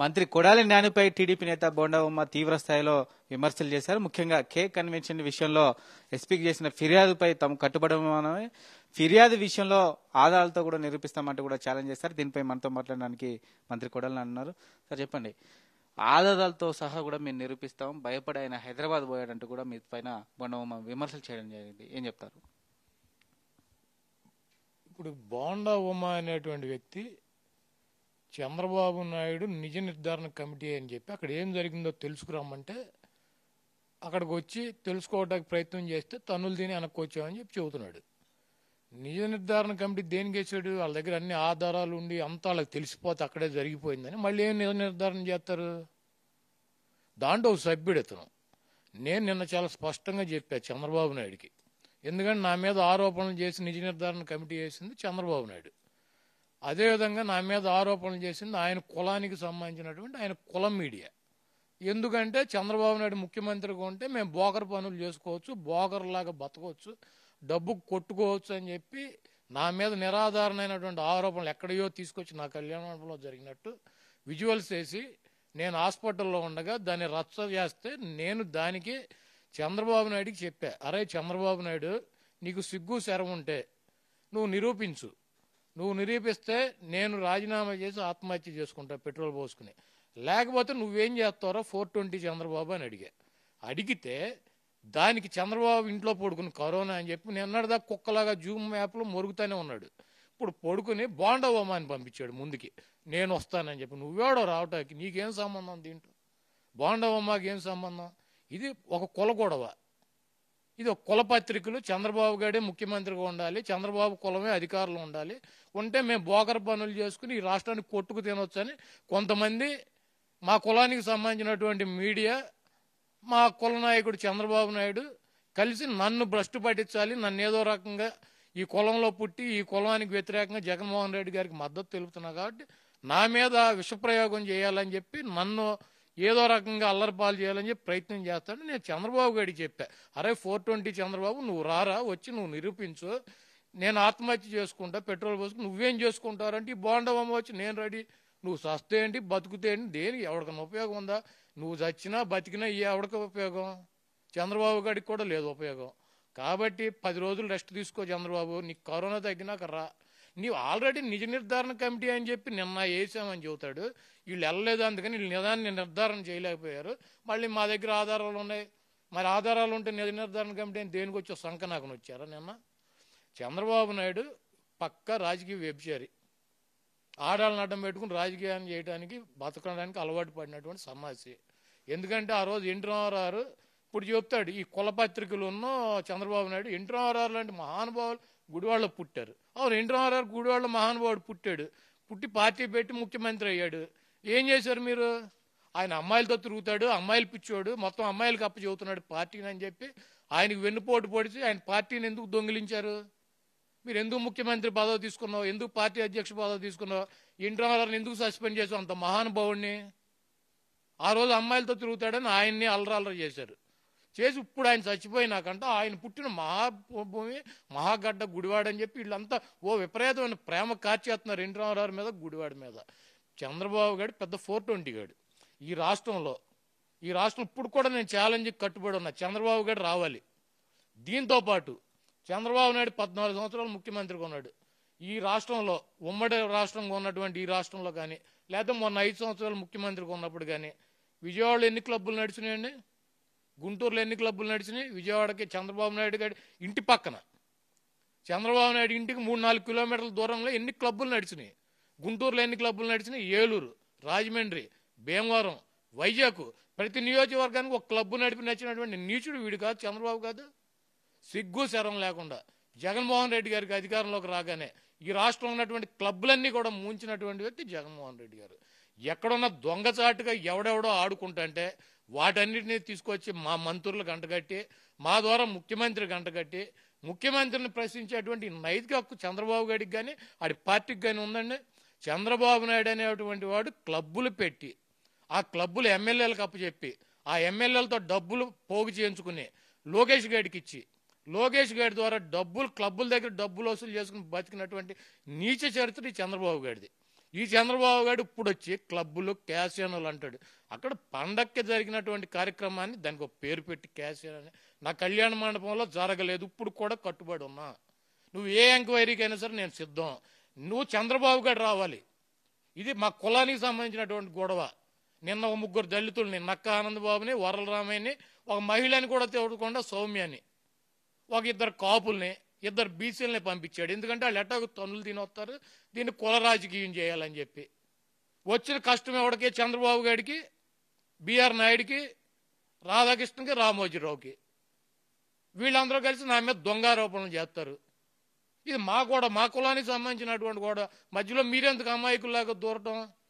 మంత్రి కొడాలి నానిపై టీడీపీ నేత బోండవమ్మ తీవ్ర స్థాయిలో విమర్శలు చేశారు ముఖ్యంగా కే కన్వెన్షన్ విషయంలో ఎస్పీకి చేసిన ఫిర్యాదుపై తాము కట్టుబడమని ఫిర్యాదు విషయంలో ఆధారాలతో కూడా నిరూపిస్తామంటూ కూడా ఛాలెంజ్ చేశారు దీనిపై మనతో మాట్లాడడానికి మంత్రి కొడాలి అన్నారు సార్ చెప్పండి ఆధారాలతో సహా కూడా మేము నిరూపిస్తాం భయపడి ఆయన హైదరాబాద్ పోయాడంటూ కూడా మీ పైన బోండవమ్మ విమర్శలు చేయడం జరిగింది ఏం చెప్తారు ఇప్పుడు బోండా ఉమా అనేటువంటి వ్యక్తి చంద్రబాబు నాయుడు నిజ నిర్ధారణ కమిటీ అని చెప్పి అక్కడ ఏం జరిగిందో తెలుసుకురామంటే అక్కడికి వచ్చి తెలుసుకోవడానికి ప్రయత్నం చేస్తే తనులు తిని వెనక్కొచ్చామని చెప్పి చెబుతున్నాడు నిజ నిర్ధారణ కమిటీ దేనికి వేసాడు వాళ్ళ దగ్గర అన్ని ఆధారాలు ఉండి అంతా వాళ్ళకి తెలిసిపోతే అక్కడే జరిగిపోయిందని మళ్ళీ ఏం నిజ నిర్ధారణ చేస్తారు దాంట్లో సభ్యుడు ఇతను నేను నిన్న చాలా స్పష్టంగా చెప్పా చంద్రబాబు నాయుడికి ఎందుకంటే నా మీద ఆరోపణలు చేసి నిజ నిర్ధారణ కమిటీ వేసింది చంద్రబాబు నాయుడు అదేవిధంగా నా మీద ఆరోపణలు చేసింది ఆయన కులానికి సంబంధించినటువంటి ఆయన కులం మీడియా ఎందుకంటే చంద్రబాబు నాయుడు ముఖ్యమంత్రిగా ఉంటే మేము బోకర్ పనులు చేసుకోవచ్చు బోకర్లాగా బతకవచ్చు డబ్బు కొట్టుకోవచ్చు అని చెప్పి నా మీద నిరాధారణమైనటువంటి ఆరోపణలు ఎక్కడయో తీసుకొచ్చి నా కళ్యాణంలో జరిగినట్టు విజువల్స్ వేసి నేను హాస్పిటల్లో ఉండగా దాన్ని రచ్చ చేస్తే నేను దానికి చంద్రబాబు నాయుడికి చెప్పా అరే చంద్రబాబు నాయుడు నీకు సిగ్గు శరం ఉంటే నువ్వు నిరూపించు నువ్వు నిరూపిస్తే నేను రాజీనామా చేసి ఆత్మహత్య చేసుకుంటా పెట్రోల్ పోసుకుని లేకపోతే నువ్వేం చేస్తారో ఫోర్ ట్వంటీ చంద్రబాబు అని అడిగా అడిగితే దానికి చంద్రబాబు ఇంట్లో పడుకుని కరోనా అని చెప్పి నిన్నటి దాకా కుక్కలాగా జూమ్ యాప్లో మొరుగుతూనే ఉన్నాడు ఇప్పుడు పడుకుని అని పంపించాడు ముందుకి నేను వస్తానని చెప్పి నువ్వేడో రావటానికి నీకేం సంబంధం దీంట్లో బాండవమ్మకి ఏం సంబంధం ఇది ఒక కుల గొడవ ఇది ఒక కులపత్రికలు చంద్రబాబు గారే ముఖ్యమంత్రిగా ఉండాలి చంద్రబాబు కులమే అధికారులు ఉండాలి ఉంటే మేము బోకర పనులు చేసుకుని ఈ రాష్ట్రానికి కొట్టుకు తినొచ్చని కొంతమంది మా కులానికి సంబంధించినటువంటి మీడియా మా కుల నాయకుడు చంద్రబాబు నాయుడు కలిసి నన్ను భ్రష్టు పట్టించాలి నన్ను ఏదో రకంగా ఈ కులంలో పుట్టి ఈ కులానికి వ్యతిరేకంగా జగన్మోహన్ రెడ్డి గారికి మద్దతు తెలుపుతున్నా కాబట్టి నా మీద విషప్రయోగం చేయాలని చెప్పి నన్ను ఏదో రకంగా అల్లరిపాలు చేయాలని చెప్పి ప్రయత్నం చేస్తాడు నేను చంద్రబాబు గారికి చెప్పా అరే ఫోర్ ట్వంటీ చంద్రబాబు నువ్వు రారా వచ్చి నువ్వు నిరూపించు నేను ఆత్మహత్య చేసుకుంటా పెట్రోల్ పోసుకు నువ్వేం చేసుకుంటారంటే ఈ బాండవమ్మ వచ్చి నేను రెడీ నువ్వు సస్తే బతుకుతే బతుకుతేంటి దేని ఎవడికైనా ఉపయోగం ఉందా నువ్వు చచ్చినా బతికినా ఏ ఎవరికి ఉపయోగం చంద్రబాబు గారికి కూడా లేదు ఉపయోగం కాబట్టి పది రోజులు రెస్ట్ తీసుకో చంద్రబాబు నీకు కరోనా తగ్గినాక రా నీవు ఆల్రెడీ నిజ నిర్ధారణ కమిటీ అని చెప్పి నిన్న వేసామని చెబుతాడు వీళ్ళు వెళ్ళలేదు అందుకని వీళ్ళు నిజాన్ని నిర్ధారణ చేయలేకపోయారు మళ్ళీ మా దగ్గర ఆధారాలు ఉన్నాయి మరి ఆధారాలు ఉంటే నిజ నిర్ధారణ కమిటీ అని దేనికి వచ్చో సంకనాకను వచ్చారా నిన్న చంద్రబాబు నాయుడు పక్క రాజకీయ వ్యభిచారి ఆడాలను అడ్డం పెట్టుకుని రాజకీయాన్ని చేయడానికి బతకడానికి అలవాటు పడినటువంటి సమాజి ఎందుకంటే ఆ రోజు ఎన్టీ ఇప్పుడు చెప్తాడు ఈ కులపత్రికలు ఉన్న చంద్రబాబు నాయుడు ఇంటి రామారావు లాంటి మహానుభావులు గుడివాళ్ళ పుట్టారు ఎన్టీఆర్ఆర్ గుడివాళ్ళ మహానుభావుడు పుట్టాడు పుట్టి పార్టీ పెట్టి ముఖ్యమంత్రి అయ్యాడు ఏం చేశారు మీరు ఆయన అమ్మాయిలతో తిరుగుతాడు అమ్మాయిలు పిచ్చోడు మొత్తం అమ్మాయిలకు అప్ప చెబుతున్నాడు పార్టీని అని చెప్పి ఆయనకు వెన్నుపోటు పొడిచి ఆయన పార్టీని ఎందుకు దొంగిలించారు మీరు ఎందుకు ముఖ్యమంత్రి పదవి తీసుకున్నావు ఎందుకు పార్టీ అధ్యక్ష పదవి తీసుకున్నావు ఇంటర్వాలని ఎందుకు సస్పెండ్ చేసావు అంత మహానుభావుడిని ఆ రోజు అమ్మాయిలతో తిరుగుతాడని ఆయన్ని అల్లరల్లరి చేశారు చేసి ఇప్పుడు ఆయన చచ్చిపోయినాకంట ఆయన పుట్టిన మహాభూమి మహాగడ్డ గుడివాడని చెప్పి వీళ్ళంతా ఓ విపరీతమైన ప్రేమ కార్చేస్తున్నారు ఎన్టీ రామారావు మీద గుడివాడి మీద చంద్రబాబు గారు పెద్ద ఫోర్ ట్వంటీ గాడు ఈ రాష్ట్రంలో ఈ రాష్ట్రం ఇప్పుడు కూడా నేను ఛాలెంజ్ కట్టుబడి ఉన్నా చంద్రబాబు గారు రావాలి దీంతో పాటు చంద్రబాబు నాయుడు పద్నాలుగు సంవత్సరాలు ముఖ్యమంత్రిగా ఉన్నాడు ఈ రాష్ట్రంలో ఉమ్మడి రాష్ట్రంగా ఉన్నటువంటి ఈ రాష్ట్రంలో కానీ లేదా మొన్న ఐదు సంవత్సరాలు ముఖ్యమంత్రిగా ఉన్నప్పుడు కానీ విజయవాడలో ఎన్ని క్లబ్బులు నడిచినాయండి గుంటూరులో ఎన్ని క్లబ్బులు నడిచినాయి విజయవాడకి చంద్రబాబు నాయుడు గారి ఇంటి పక్కన చంద్రబాబు నాయుడు ఇంటికి మూడు నాలుగు కిలోమీటర్ల దూరంలో ఎన్ని క్లబ్బులు నడిచినాయి గుంటూరులో ఎన్ని క్లబ్బులు నడిచినాయి ఏలూరు రాజమండ్రి భీమవరం వైజాగ్ ప్రతి నియోజకవర్గానికి ఒక క్లబ్బు నడిపి నచ్చినటువంటి నీచుడు వీడు కాదు చంద్రబాబు కాదు సిగ్గు శరం లేకుండా జగన్మోహన్ రెడ్డి గారికి అధికారంలోకి రాగానే ఈ రాష్ట్రంలో ఉన్నటువంటి క్లబ్లన్నీ కూడా ముంచినటువంటి వ్యక్తి జగన్మోహన్ రెడ్డి గారు ఎక్కడున్న దొంగచాటుగా ఎవడెవడో ఆడుకుంటుంటే వాటన్నిటినీ తీసుకొచ్చి మా మంత్రులు గంటగట్టి మా ద్వారా ముఖ్యమంత్రి గంటగట్టి ముఖ్యమంత్రిని ప్రశ్నించేటువంటి నైతిక హక్కు చంద్రబాబు గారికి కానీ ఆడి పార్టీకి కానీ ఉందండి చంద్రబాబు నాయుడు అనేటువంటి వాడు క్లబ్బులు పెట్టి ఆ క్లబ్బులు ఎమ్మెల్యేలకు అప్పచెప్పి ఆ ఎమ్మెల్యేలతో డబ్బులు పోగు చేయించుకుని లోకేష్ గారికి ఇచ్చి లోకేష్ గారి ద్వారా డబ్బులు క్లబ్బుల దగ్గర డబ్బులు వసూలు చేసుకుని బతికినటువంటి నీచ చరిత్ర ఈ చంద్రబాబు గారిది ఈ చంద్రబాబు గారు ఇప్పుడు వచ్చి క్లబ్బులు క్యాసినోలు అంటాడు అక్కడ పండక్కి జరిగినటువంటి కార్యక్రమాన్ని దానికి ఒక పేరు పెట్టి క్యాసినో నా కళ్యాణ మండపంలో జరగలేదు ఇప్పుడు కూడా కట్టుబడి ఉన్నా నువ్వు ఏ ఎంక్వైరీకైనా సరే నేను సిద్ధం నువ్వు చంద్రబాబు గారు రావాలి ఇది మా కులానికి సంబంధించినటువంటి గొడవ నిన్న ఒక ముగ్గురు దళితుల్ని నక్క ఆనందబాబుని వరలరామయ్యని ఒక మహిళని కూడా తిరగకుండా సౌమ్యని ఒక ఇద్దరు కాపుల్ని ఇద్దరు బీసీలని పంపించాడు ఎందుకంటే ఆ ఎట్టాకు తనులు వస్తారు దీన్ని కుల రాజకీయం చేయాలని చెప్పి వచ్చిన కష్టం ఎవడికి చంద్రబాబు గారికి బీఆర్ నాయుడికి రాధాకృష్ణకి రామోజీరావుకి వీళ్ళందరూ కలిసి నా మీద దొంగారోపణలు చేస్తారు ఇది మా కూడా మా కులానికి సంబంధించినటువంటి కూడా మధ్యలో మీరెందుకు అమాయకుల్లాగా దూరటం